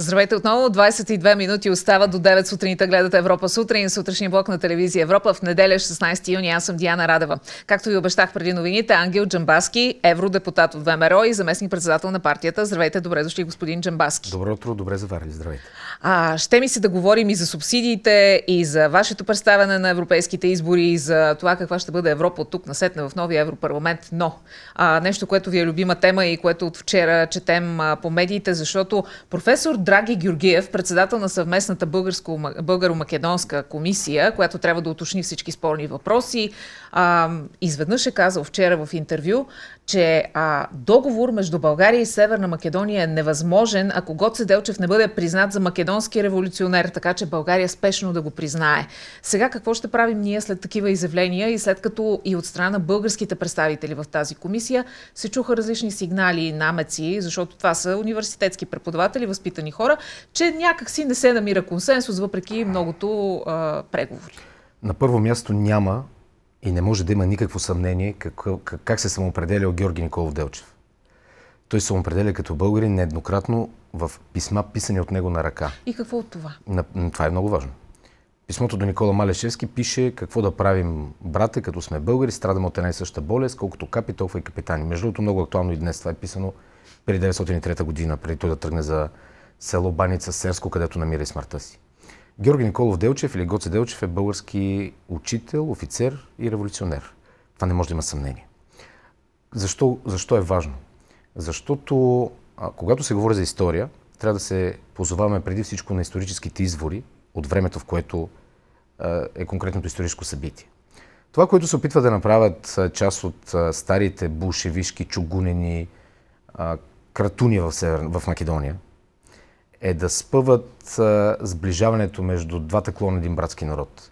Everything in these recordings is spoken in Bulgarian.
Здравейте отново. 22 минути остава до 9 сутринта. Гледате Европа сутрин. Сутрешния блок на телевизия Европа в неделя 16 юни. Аз съм Диана Радева. Както ви обещах преди новините, Ангел Джамбаски, евродепутат от ВМРО и заместник председател на партията. Здравейте, добре дошли, господин Джамбаски. Добро утро, добре заварили. Здравейте. А, ще ми се да говорим и за субсидиите, и за вашето представяне на европейските избори, и за това каква ще бъде Европа от тук насетне в новия Европарламент. Но а, нещо, което ви е любима тема и което от вчера четем а, по медиите, защото професор Драги Георгиев, председател на съвместната българско-македонска комисия, която трябва да уточни всички спорни въпроси, а, изведнъж е казал вчера в интервю, че а, договор между България и Северна Македония е невъзможен, ако Гоце Делчев не бъде признат за македонски революционер, така че България спешно да го признае. Сега какво ще правим ние след такива изявления и след като и от страна на българските представители в тази комисия се чуха различни сигнали и намеци, защото това са университетски преподаватели, възпитани хора, че някакси не се намира консенсус, въпреки многото а, преговори? На първо място няма и не може да има никакво съмнение как, как, се самоопределял Георги Николов Делчев. Той се самоопределя като българин нееднократно в писма, писани от него на ръка. И какво от това? На, това е много важно. Писмото до Никола Малешевски пише какво да правим, брате, като сме българи, страдаме от една и съща болест, колкото капи, толкова и капитани. Между другото, много актуално и днес това е писано преди 903 година, преди той да тръгне за село Баница Серско, където намира и смъртта си. Георги Николов Делчев или Гоце Делчев е български учител, офицер и революционер. Това не може да има съмнение. Защо, защо е важно? Защото а, когато се говори за история, трябва да се позоваваме преди всичко на историческите извори от времето, в което а, е конкретното историческо събитие. Това, което се опитва да направят част от а, старите бушевишки, чугунени а, кратуни в, Север... в Македония, е да спъват сближаването между двата клона един братски народ.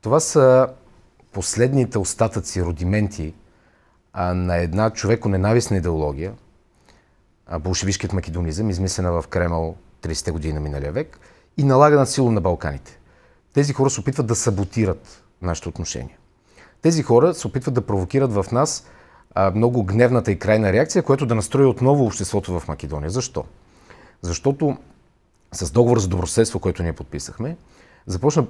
Това са последните остатъци, родименти а, на една човеконенавистна идеология, а, болшевишкият македонизъм, измислена в Кремъл 30-те години на миналия век и налагана силно на Балканите. Тези хора се опитват да саботират нашите отношения. Тези хора се опитват да провокират в нас а, много гневната и крайна реакция, която да настрои отново обществото в Македония. Защо? Защото с договор за добросъседство, който ние подписахме, започна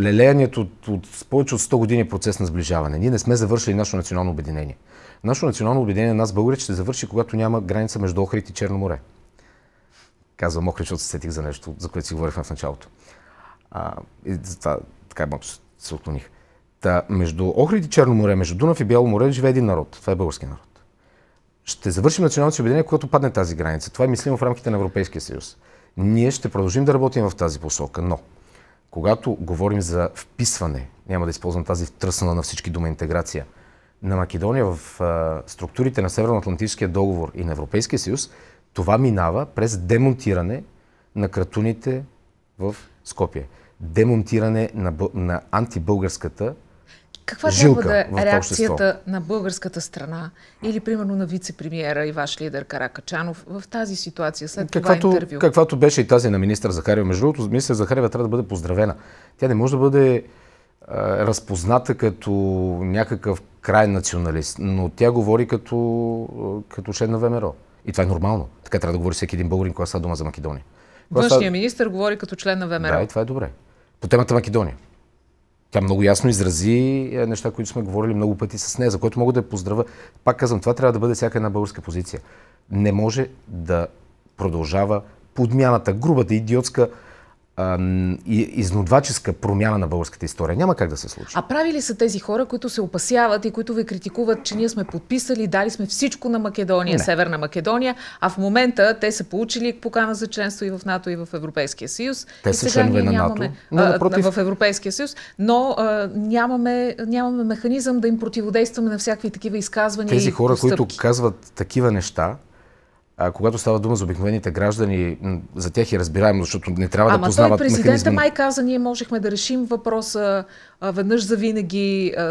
лелеянието от, от, повече от 100 години процес на сближаване. Ние не сме завършили нашето национално обединение. Нашето национално обединение на нас, българите, ще завърши, когато няма граница между Охрид и Черно море. Казвам Охрид, защото се сетих за нещо, за което си говорихме в началото. А, и затова така е малко се отклоних. Та, между Охрид и Черно море, между Дунав и Бяло море живее един народ. Това е български народ. Ще завършим националното си обединение, когато падне тази граница. Това е мислимо в рамките на Европейския съюз. Ние ще продължим да работим в тази посока, но когато говорим за вписване, няма да използвам тази втръсна на всички дума интеграция, на Македония в а, структурите на Северно-Атлантическия договор и на Европейския съюз, това минава през демонтиране на кратуните в Скопие. Демонтиране на, на антибългарската каква жилка трябва да е реакцията общество? на българската страна или примерно на вице-премиера и ваш лидер Каракачанов в тази ситуация след каквато, това интервю? Каквато беше и тази на министър Захарева. Между другото, министър Захарева трябва да бъде поздравена. Тя не може да бъде а, разпозната като някакъв край националист, но тя говори като, като член на ВМРО. И това е нормално. Така трябва да говори всеки един българин, когато става дума за Македония. Външният министр говори като член на ВМРО. Да, и това е добре. По темата Македония тя много ясно изрази е, неща, които сме говорили много пъти с нея, за което мога да я поздравя. Пак казвам, това трябва да бъде всяка една българска позиция. Не може да продължава подмяната, грубата, идиотска изнодваческа промяна на българската история. Няма как да се случи. А прави ли са тези хора, които се опасяват и които ви критикуват, че ние сме подписали, дали сме всичко на Македония, не. Северна Македония, а в момента те са получили покана за членство и в НАТО, и в Европейския съюз. Те и са членове на нямаме, НАТО. а, В Европейския съюз, но а, нямаме, нямаме механизъм да им противодействаме на всякакви такива изказвания. Тези хора, които казват такива неща, а, когато става дума за обикновените граждани, за тях е разбираемо, защото не трябва Ама да познават Ама той президента механизм... май каза, ние можехме да решим въпроса а, веднъж за винаги а,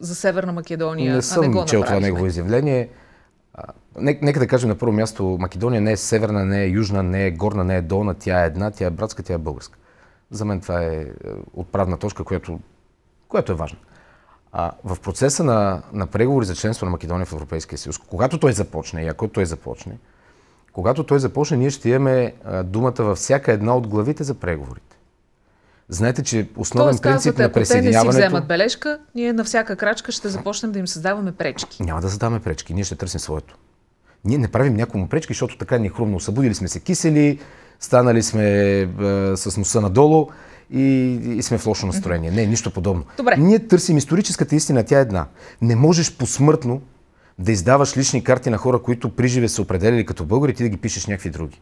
за Северна Македония, не съм а не го чел това негово изявление. А, нека, нека да кажем на първо място, Македония не е северна, не е южна, не е горна, не е долна, тя е една, тя е братска, тя е българска. За мен това е, е отправна точка, която, която е важна. А, в процеса на, на преговори за членство на Македония в Европейския съюз, когато той започне и ако той започне, когато той започне, ние ще имаме думата във всяка една от главите за преговорите. Знаете, че основен Тоест, принцип казвате, на присъединяването... Ако те не си вземат бележка, ние на всяка крачка ще започнем да им създаваме пречки. Няма да създаваме пречки, ние ще търсим своето. Ние не правим някому пречки, защото така ни е хрумно. Събудили сме се кисели, станали сме е, с носа надолу и, и сме в лошо настроение. Не, нищо подобно. Добре. Ние търсим историческата истина, тя е една. Не можеш посмъртно да издаваш лични карти на хора, които при живе са определили като българи, ти да ги пишеш някакви други.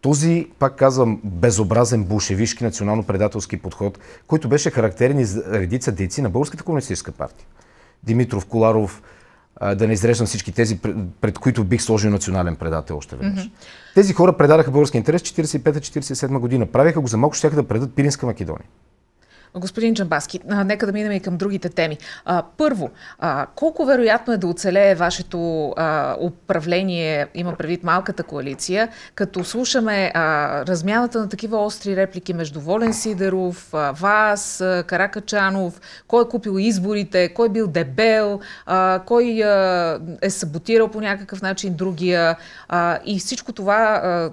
Този, пак казвам, безобразен булшевишки национално-предателски подход, който беше характерен из редица дейци на Българската комунистическа партия. Димитров, Коларов, да не изреждам всички тези, пред които бих сложил национален предател още веднъж. Тези хора предадаха български интерес 45-47 година. Правяха го за малко, ще да предат Пиринска Македония. Господин Джамбаски, нека да минем и към другите теми. първо, колко вероятно е да оцелее вашето управление, има предвид малката коалиция, като слушаме размяната на такива остри реплики между Волен Сидеров, вас, Каракачанов, кой е купил изборите, кой е бил дебел, кой е саботирал по някакъв начин другия и всичко това...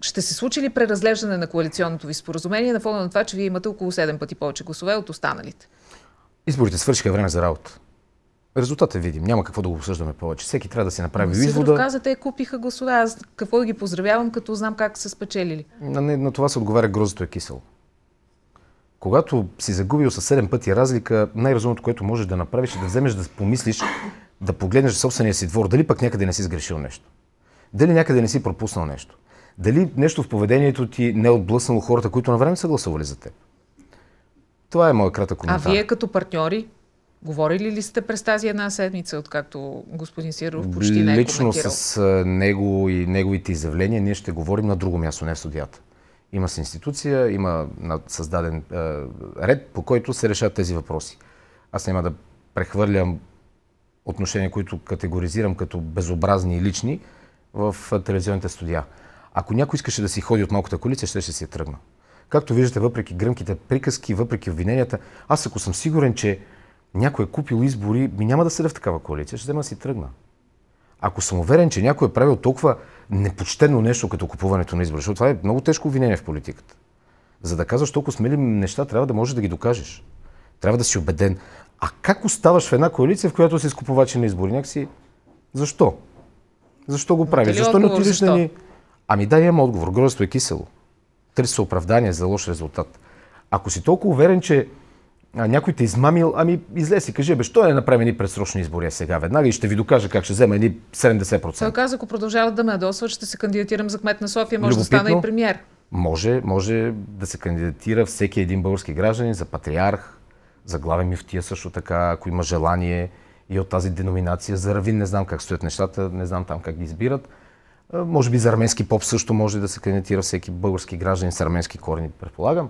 Ще се случи ли преразглеждане на коалиционното ви споразумение на фона на това, че вие имате около 7 пъти повече гласове от останалите? Изборите свършиха време за работа. Резултатът е видим. Няма какво да го обсъждаме повече. Всеки трябва да си направи Но, извода. каза, те купиха гласове. Аз какво да ги поздравявам, като знам как са спечелили? На, не, на това се отговаря грозото е кисело. Когато си загубил със 7 пъти разлика, най-разумното, което можеш да направиш е да вземеш да помислиш, да погледнеш собствения си двор, дали пък някъде не си сгрешил нещо. Дали някъде не си пропуснал нещо. Дали нещо в поведението ти не е отблъснало хората, които на време са гласували за теб? Това е моят кратък коментар. А вие като партньори, говорили ли сте през тази една седмица, откакто господин Сиров почти не е Лично с него и неговите изявления ние ще говорим на друго място, не в студията. Има се институция, има създаден е, ред, по който се решат тези въпроси. Аз няма да прехвърлям отношения, които категоризирам като безобразни и лични, в е, телевизионните студия. Ако някой искаше да си ходи от малката колица, ще ще си тръгна. Както виждате, въпреки гръмките приказки, въпреки обвиненията, аз ако съм сигурен, че някой е купил избори, ми няма да седа в такава коалиция, ще взема да си тръгна. Ако съм уверен, че някой е правил толкова непочтено нещо като купуването на избори, защото това е много тежко обвинение в политиката. За да казваш толкова смели неща, трябва да можеш да ги докажеш. Трябва да си убеден. А как оставаш в една коалиция, в която си изкупувачи на избори? Някакси, защо? Защо го правиш? Защо не отидеш на ни... Ами да, имам отговор. Грозество е кисело. Търси се оправдание за лош резултат. Ако си толкова уверен, че някой те е измамил, ами излез и кажи, бе, що не направим ни предсрочни избори е сега веднага и ще ви докажа как ще взема едни 70%. Той каза, ако продължават да ме адосват, ще се кандидатирам за кмет на София, може Любопитно, да стана и премьер. Може, може да се кандидатира всеки един български гражданин за патриарх, за главен мифтия също така, ако има желание и от тази деноминация за равин, не знам как стоят нещата, не знам там как ги избират. Може би за арменски поп също може да се кандидатира всеки български гражданин с арменски корени, предполагам.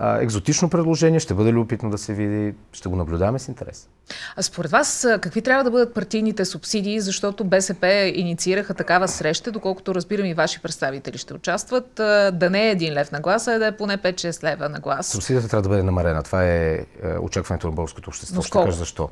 екзотично предложение, ще бъде ли опитно да се види, ще го наблюдаваме с интерес. А според вас, какви трябва да бъдат партийните субсидии, защото БСП инициираха такава среща, доколкото разбирам и ваши представители ще участват, да не е един лев на глас, а да е поне 5-6 лева на глас. Субсидията трябва да бъде намарена. Това е, е очакването на българското общество. Но ще кажа защо.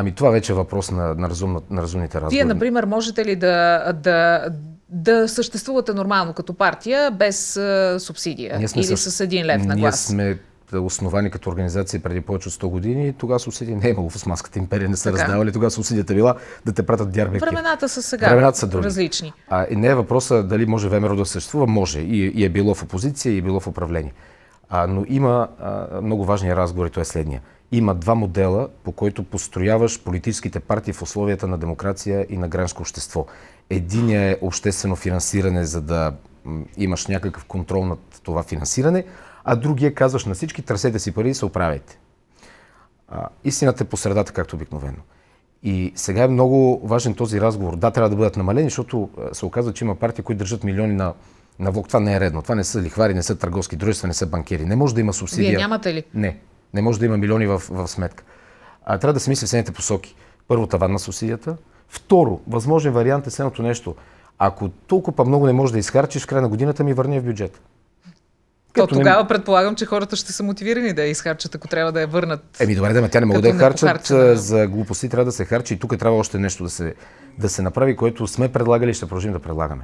Ами това вече е въпрос на, на, разум, на разумните разговори. Вие, например, можете ли да, да, да съществувате нормално като партия без а, субсидия ние сме или с, с един лев на глас? Ние сме основани като организации преди повече от 100 години, тогава субсидия не е имало в Османската империя, не са така. раздавали, тогава субсидията била да те пратят дярбеки. Времената са сега Времената са други. различни. А, и не е въпроса дали може ВМРО да съществува, може. И, и е било в опозиция, и е било в управление. А, но има а, много важни разговори, той е следния – има два модела, по които построяваш политическите партии в условията на демокрация и на гражданско общество. Единият е обществено финансиране, за да имаш някакъв контрол над това финансиране, а другия казваш на всички, търсете си пари и се оправяйте. истината е по средата, както обикновено. И сега е много важен този разговор. Да, трябва да бъдат намалени, защото се оказва, че има партии, които държат милиони на, на влог. Това не е редно. Това не са лихвари, не са търговски дружества, не са банкери. Не може да има субсидия. Вие нямате ли? Не. Не може да има милиони в, в сметка. А, трябва да се мисли в следните посоки. Първо, таван на субсидията. Второ, възможен вариант е следното нещо. Ако толкова много не можеш да изхарчиш в края на годината, ми върни в бюджет. То тогава не... предполагам, че хората ще са мотивирани да я изхарчат, ако трябва да я върнат. Еми, добре, да, тя не могат да я харчат. Да. За глупости трябва да се харчи и тук е трябва още нещо да се, да се направи, което сме предлагали и ще продължим да предлагаме.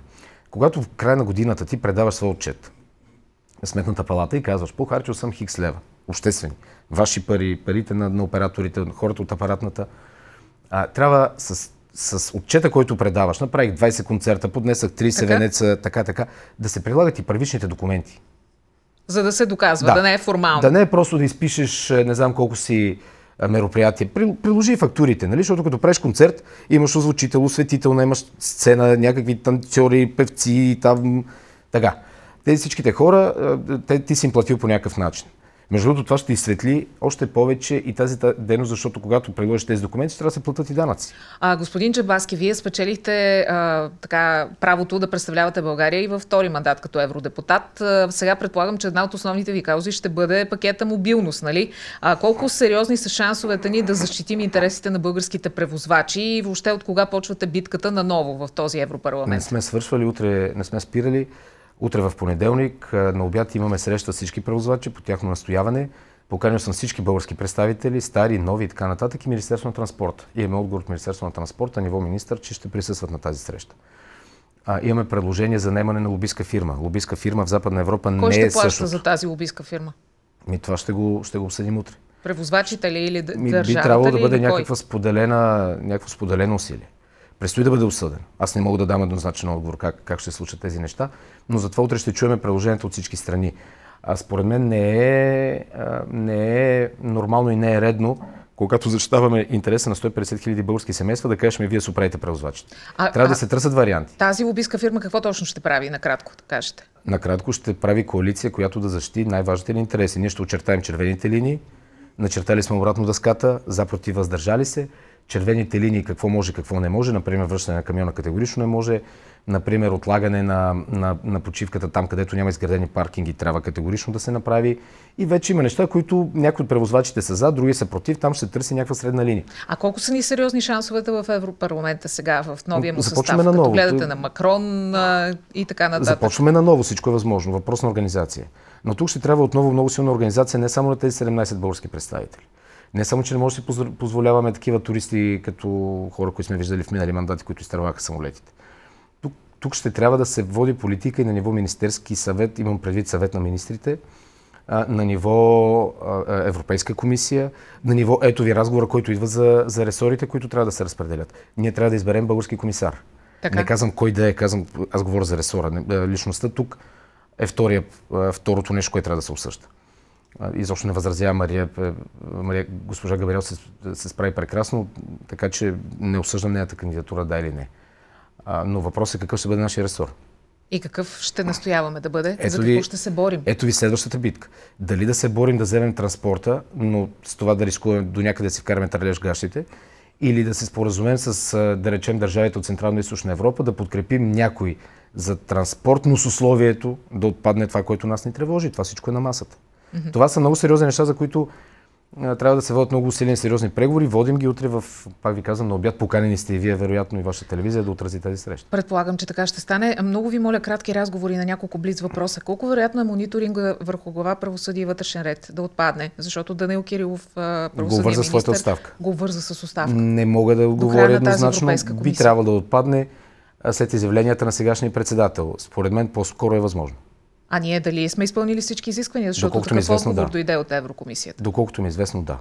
Когато в края на годината ти предаваш своя отчет, сметната палата и казваш, похарчил съм хикс лева, обществени, ваши пари, парите на, на операторите, на хората от апаратната. А, трябва с, с отчета, който предаваш, направих 20 концерта, поднесах 30 така? венеца, така, така, да се прилагат и първичните документи. За да се доказва, да, да не е формално. Да не е просто да изпишеш е, не знам колко си е, мероприятие. Приложи фактурите, нали? Защото като преш концерт, имаш озвучител, осветител, имаш сцена, някакви танцори, певци, там, така. Тези всичките хора, те, ти си им платил по някакъв начин. Между другото, това ще изсветли още повече и тази дейност, защото когато предложите тези документи, трябва да се платят и данъци. А, господин Джабаски, вие спечелихте а, така, правото да представлявате България и във втори мандат като евродепутат. А, сега предполагам, че една от основните ви каузи ще бъде пакета мобилност. Нали? А, колко сериозни са шансовете ни да защитим интересите на българските превозвачи и въобще от кога почвате битката наново в този Европарламент? Не сме свършвали, утре не сме спирали. Утре в понеделник на обяд имаме среща с всички превозвачи по тяхно настояване. Поканил съм всички български представители, стари, нови и така нататък и Министерство на транспорта. Имаме отговор от Министерство на транспорта, ниво министър, че ще присъстват на тази среща. А, имаме предложение за наемане на лобистка фирма. Лобистка фирма в Западна Европа Кой не е Кой ще плаща за тази лобистка фирма? Ми, това ще го, ще го обсъдим утре. Превозвачите ли или държавата Би трябвало да бъде някаква споделена, някакво споделено усилие. Предстои да бъде осъден. Аз не мога да дам еднозначен отговор как, как ще се случат тези неща, но затова утре ще чуем приложението от всички страни. А според мен не е, не е нормално и не е редно когато защитаваме интереса на 150 хиляди български семейства, да кажем, вие се оправите превозвачите. Трябва а, да се търсят варианти. Тази лобистка фирма какво точно ще прави, накратко да кажете? Накратко ще прави коалиция, която да защити най-важните ни интереси. Ние ще очертаем червените линии, начертали сме обратно дъската, за въздържали се, червените линии, какво може, какво не може, например връщане на камиона категорично не може, например отлагане на, на, на почивката там, където няма изградени паркинги, трябва категорично да се направи. И вече има неща, които някои от превозвачите са за, други са против, там ще търси някаква средна линия. А колко са ни сериозни шансовете в Европарламента сега, в новия му Започваме състав, на ново. като гледате на Макрон и така нататък? Започваме на ново, всичко е възможно, въпрос на организация. Но тук ще трябва отново много силна организация не само на тези 17 български представители не само, че не може да си позволяваме такива туристи, като хора, които сме виждали в минали мандати, които изтърваха самолетите. Тук, тук ще трябва да се води политика и на ниво Министерски съвет, имам предвид съвет на министрите, на ниво Европейска комисия, на ниво ето ви разговора, който идва за, за ресорите, които трябва да се разпределят. Ние трябва да изберем български комисар. Така. Не казвам кой да е, казвам, аз говоря за ресора. Личността тук е втория, е, второто нещо, което трябва да се обсъжда. Изобщо не възразява Мария. Е, Мария госпожа Габриел се, се справи прекрасно, така че не осъждам нейната кандидатура, да или не. А, но въпросът е какъв ще бъде нашия ресор. И какъв ще настояваме да бъде? Ето за какво ви, ще се борим? Ето ви следващата битка. Дали да се борим да вземем транспорта, но с това да рискуваме до някъде да си вкараме тралеж гащите, или да се споразумем с, да речем, държавите от Централна и Източна Европа, да подкрепим някой за транспорт, но с условието да отпадне това, което нас ни тревожи. Това всичко е на масата. Mm-hmm. Това са много сериозни неща, за които а, трябва да се водят много усилени сериозни преговори. Водим ги утре в, пак ви казвам, на обяд поканени сте и вие, вероятно и ваша телевизия да отрази тази среща. Предполагам, че така ще стане. Много ви моля кратки разговори на няколко близ въпроса. Колко вероятно е мониторинга върху глава правосъдие и вътрешен ред да отпадне? Защото Данил Кирилов, правосъдие го върза министр, своята оставка. го върза с оставка. Не мога да отговоря еднозначно. Би трябва да отпадне след изявленията на сегашния председател. Според мен по-скоро е възможно. А ние дали сме изпълнили всички изисквания, защото Доколкото е такъв известно, отговор да. дойде от Еврокомисията? Доколкото ми е известно, да.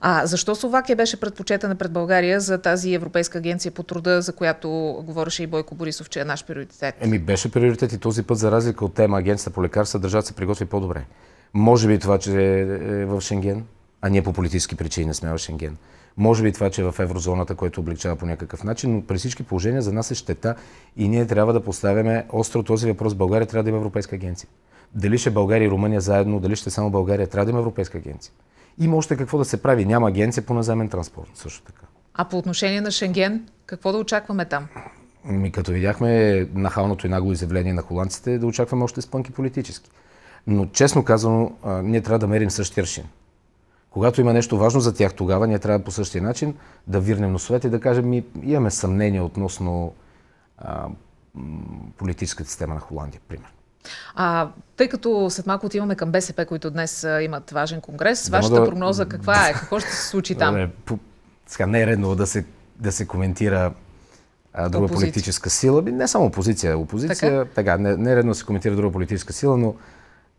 А защо Словакия беше предпочетена пред България за тази Европейска агенция по труда, за която говореше и Бойко Борисов, че е наш приоритет? Еми беше приоритет и този път, за разлика от тема агенцията по лекарства, държавата се приготви по-добре. Може би това, че е, е в Шенген, а ние по политически причини не сме в Шенген. Може би това, че е в еврозоната, което облегчава по някакъв начин, но при всички положения за нас е щета и ние трябва да поставяме остро този въпрос. България трябва да има Европейска агенция. Дали ще България и Румъния заедно, дали ще само България, трябва да има Европейска агенция. Има още какво да се прави. Няма агенция по наземен транспорт също така. А по отношение на Шенген, какво да очакваме там? Ми, като видяхме нахалното и нагло изявление на холандците, да очакваме още спънки политически. Но честно казано, ние трябва да мерим същия аршин. Когато има нещо важно за тях, тогава ние трябва по същия начин да вирнем носовете и да кажем, ми имаме съмнение относно а, политическата система на Холандия, примерно. А, тъй като след малко отиваме към БСП, които днес имат важен конгрес, вашата да... прогноза каква е? Какво ще се случи там? Не, по... Сега не е редно да се, да се коментира а, друга опозиция. политическа сила. Не само опозиция. Опозиция, така, така не, не е редно да се коментира друга политическа сила, но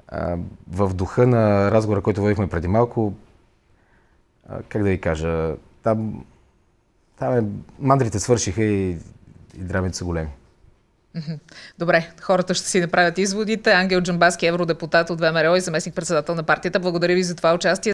а, в духа на разговора, който водихме преди малко, как да ви кажа, там, там е, мандрите свършиха и, и драмите са големи. Добре, хората ще си направят изводите. Ангел Джамбаски, евродепутат от ВМРО и заместник председател на партията. Благодаря ви за това участие.